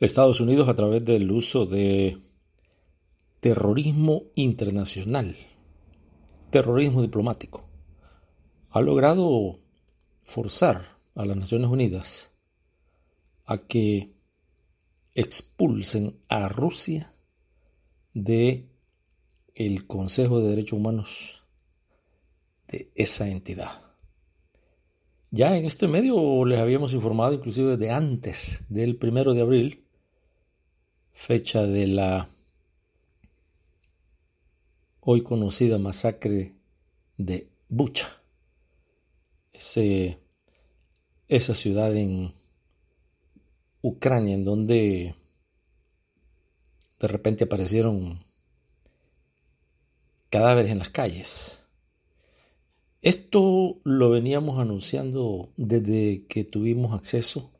Estados Unidos a través del uso de terrorismo internacional, terrorismo diplomático, ha logrado forzar a las Naciones Unidas a que expulsen a Rusia de el Consejo de Derechos Humanos de esa entidad. Ya en este medio les habíamos informado inclusive de antes del primero de abril fecha de la hoy conocida masacre de Bucha, esa ciudad en Ucrania en donde de repente aparecieron cadáveres en las calles. Esto lo veníamos anunciando desde que tuvimos acceso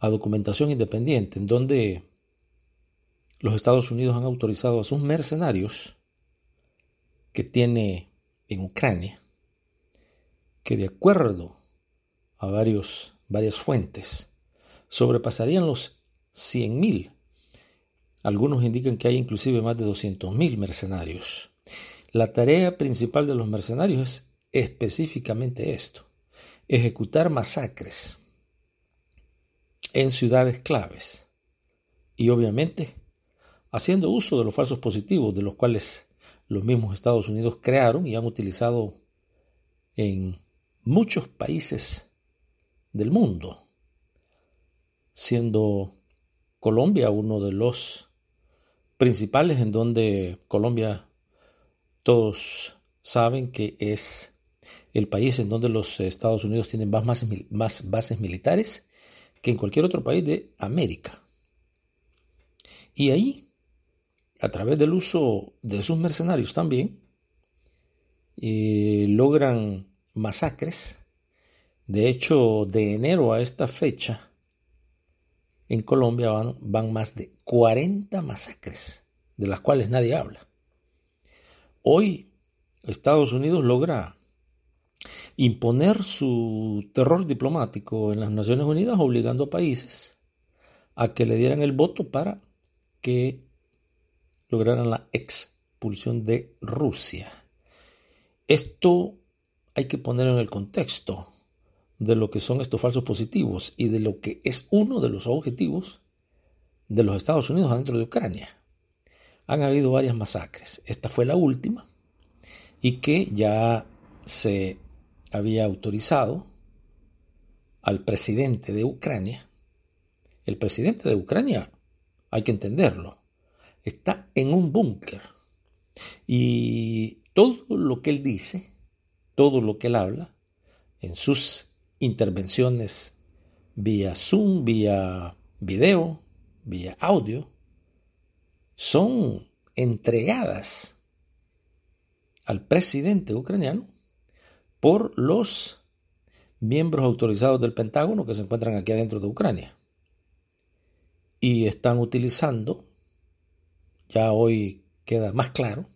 a documentación independiente, en donde los Estados Unidos han autorizado a sus mercenarios que tiene en Ucrania, que de acuerdo a varias fuentes, sobrepasarían los 100.000. Algunos indican que hay inclusive más de 200.000 mercenarios. La tarea principal de los mercenarios es específicamente esto, ejecutar masacres en ciudades claves y obviamente haciendo uso de los falsos positivos, de los cuales los mismos Estados Unidos crearon y han utilizado en muchos países del mundo, siendo Colombia uno de los principales en donde Colombia todos saben que es el país en donde los Estados Unidos tienen más, bases militares que en cualquier otro país de América. Y ahí a través del uso de sus mercenarios también, logran masacres. De hecho, de enero a esta fecha, en Colombia van, van más de 40 masacres, de las cuales nadie habla. Hoy Estados Unidos logra imponer su terror diplomático en las Naciones Unidas obligando a países a que le dieran el voto para que lograran la expulsión de Rusia. Esto hay que ponerlo en el contexto de lo que son estos falsos positivos y de lo que es uno de los objetivos de los Estados Unidos dentro de Ucrania. Han habido varias masacres. Esta fue la última y que ya se había autorizado al presidente de Ucrania. El presidente de Ucrania, hay que entenderlo, está en un búnker. Y todo lo que él dice, todo lo que él habla, en sus intervenciones vía Zoom, vía video, vía audio, son entregadas al presidente ucraniano por los miembros autorizados del Pentágono que se encuentran aquí adentro de Ucrania. Y están utilizando ya hoy queda más claro,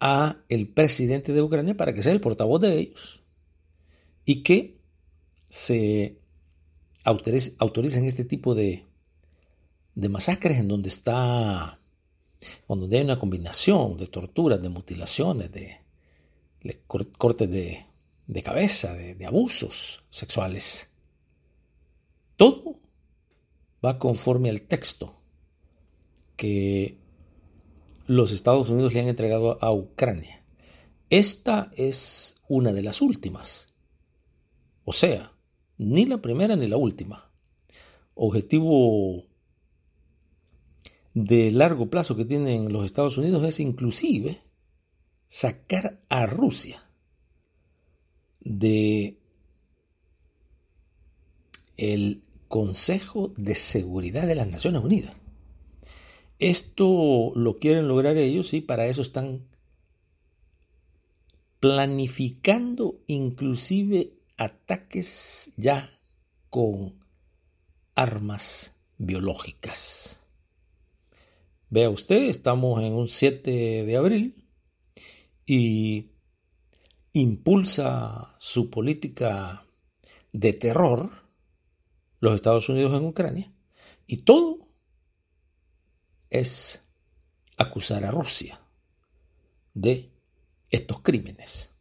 a el presidente de Ucrania para que sea el portavoz de ellos y que se autoricen este tipo de, de masacres en donde está, cuando hay una combinación de torturas, de mutilaciones, de, cortes de, cabeza, de abusos sexuales. Todo va conforme al texto que los Estados Unidos le han entregado a Ucrania. Esta es una de las últimas. O sea, ni la primera ni la última. Objetivo de largo plazo que tienen los Estados Unidos es inclusive sacar a Rusia de el Consejo de Seguridad de las Naciones Unidas. Esto lo quieren lograr ellos y para eso están planificando inclusive ataques ya con armas biológicas. Vea usted, estamos en un 7 de abril y impulsa su política de terror los Estados Unidos en Ucrania y todo es acusar a Rusia de estos crímenes.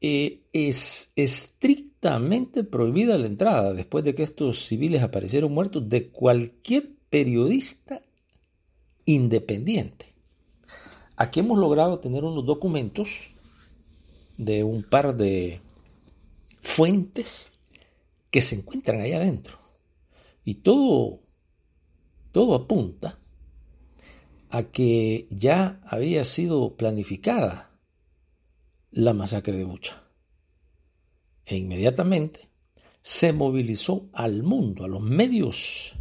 Eh, es estrictamente prohibida la entrada, después de que estos civiles aparecieron muertos, de cualquier periodista independiente. Aquí hemos logrado tener unos documentos de un par de fuentes que se encuentran ahí adentro. Y todo todo apunta a que ya había sido planificada la masacre de Bucha. E inmediatamente se movilizó al mundo, a los medios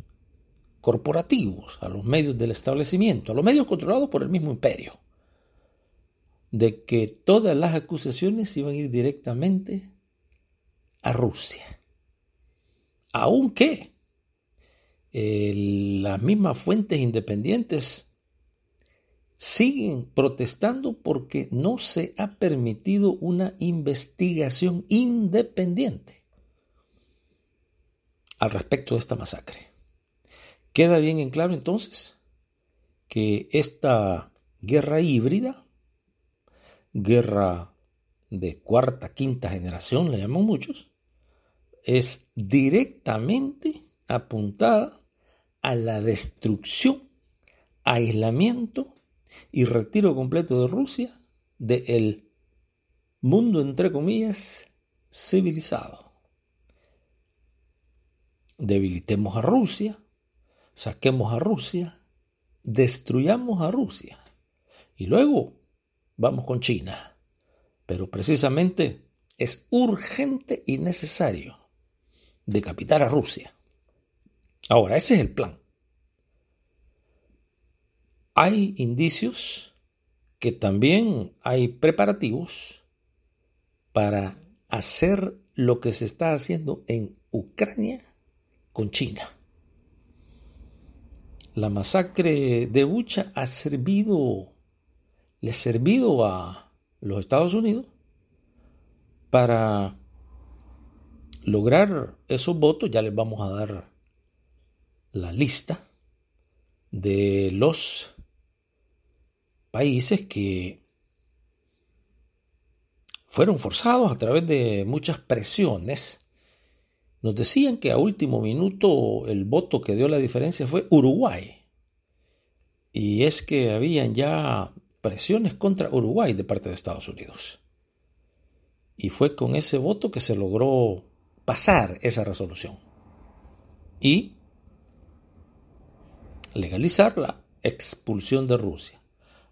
corporativos, a los medios del establecimiento, a los medios controlados por el mismo imperio, de que todas las acusaciones iban a ir directamente a Rusia. Aunque las mismas fuentes independientes siguen protestando porque no se ha permitido una investigación independiente al respecto de esta masacre. Queda bien en claro entonces que esta guerra híbrida, guerra de cuarta, quinta generación, le llaman muchos, es directamente apuntada a la destrucción, aislamiento y retiro completo de Rusia del mundo, entre comillas, civilizado. Debilitemos a Rusia, saquemos a Rusia, destruyamos a Rusia. Y luego vamos con China. Pero precisamente es urgente y necesario decapitar a Rusia. Ahora, ese es el plan. Hay indicios que también hay preparativos para hacer lo que se está haciendo en Ucrania con China. La masacre de Bucha ha servido, le ha servido a los Estados Unidos para lograr esos votos, ya les vamos a dar la lista de los países que fueron forzados a través de muchas presiones. Nos decían que a último minuto el voto que dio la diferencia fue Uruguay. Y es que habían ya presiones contra Uruguay de parte de Estados Unidos. Y fue con ese voto que se logró pasar esa resolución. Y legalizar la expulsión de Rusia.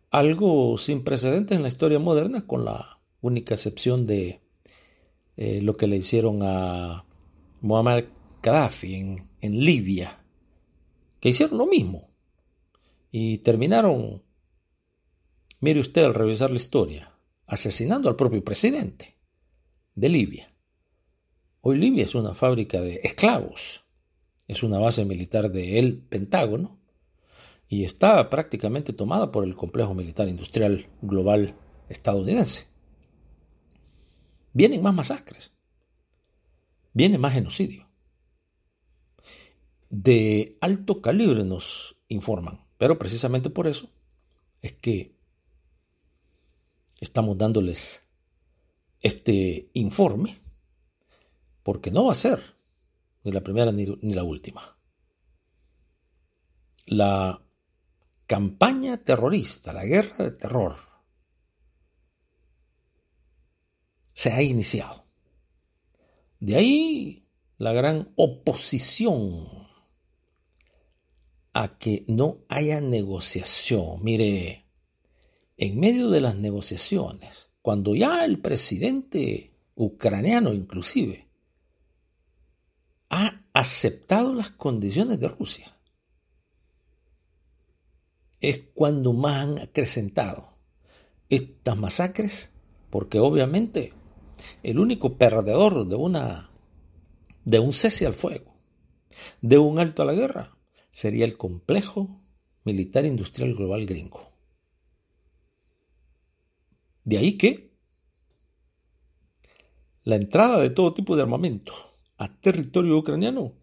Algo sin precedentes en la historia moderna, con la única excepción de eh, lo que le hicieron a Muammar Gaddafi en, Libia, que hicieron lo mismo. Y terminaron, mire usted al revisar la historia, asesinando al propio presidente de Libia. Hoy Libia es una fábrica de esclavos, es una base militar del Pentágono, y está prácticamente tomada por el complejo militar industrial global estadounidense. Vienen más masacres, viene más genocidio. De alto calibre nos informan, pero precisamente por eso es que estamos dándoles este informe, porque no va a ser ni la primera ni, ni la última. La campaña terrorista, la guerra de terror, se ha iniciado. De ahí la gran oposición a que no haya negociación. Mire, en medio de las negociaciones, cuando ya el presidente ucraniano inclusive ha aceptado las condiciones de Rusia, es cuando más han acrecentado estas masacres, porque obviamente el único perdedor de una de un cese al fuego, de un alto a la guerra, sería el complejo militar industrial global gringo. De ahí que la entrada de todo tipo de armamento a territorio ucraniano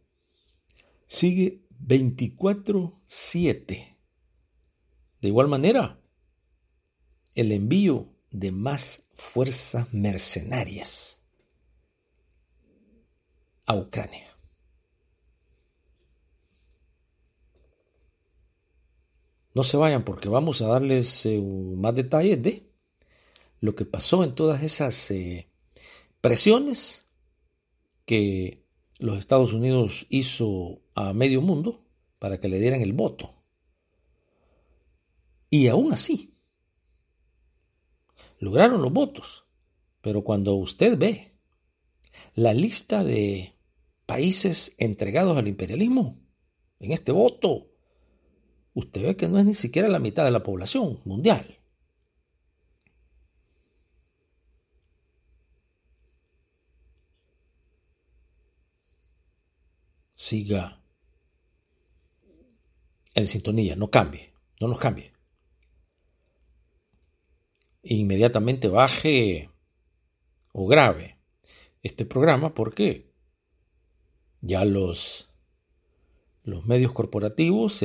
sigue 24-7 de igual manera, el envío de más fuerzas mercenarias a Ucrania. No se vayan porque vamos a darles eh, más detalles de lo que pasó en todas esas eh, presiones que los Estados Unidos hizo a medio mundo para que le dieran el voto. Y aún así, lograron los votos. Pero cuando usted ve la lista de países entregados al imperialismo en este voto, usted ve que no es ni siquiera la mitad de la población mundial. Siga en sintonía, no cambie, no nos cambie inmediatamente baje o grave este programa porque ya los, los medios corporativos,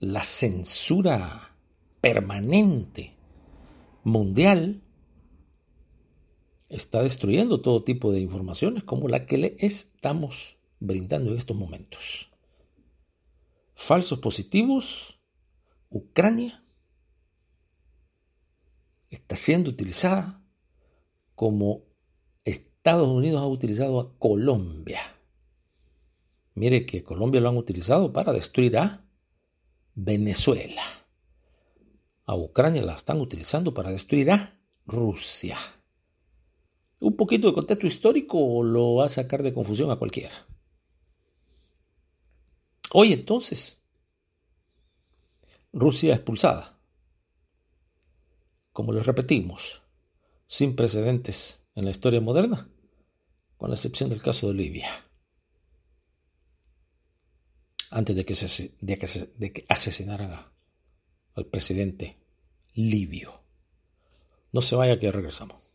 la censura permanente mundial está destruyendo todo tipo de informaciones como la que le estamos brindando en estos momentos. Falsos positivos, Ucrania está siendo utilizada como Estados Unidos ha utilizado a Colombia. Mire que Colombia lo han utilizado para destruir a Venezuela. A Ucrania la están utilizando para destruir a Rusia. Un poquito de contexto histórico lo va a sacar de confusión a cualquiera. Hoy entonces, Rusia expulsada como les repetimos, sin precedentes en la historia moderna, con la excepción del caso de Libia, antes de que, se, que, de que asesinaran al presidente libio. No se vaya que regresamos.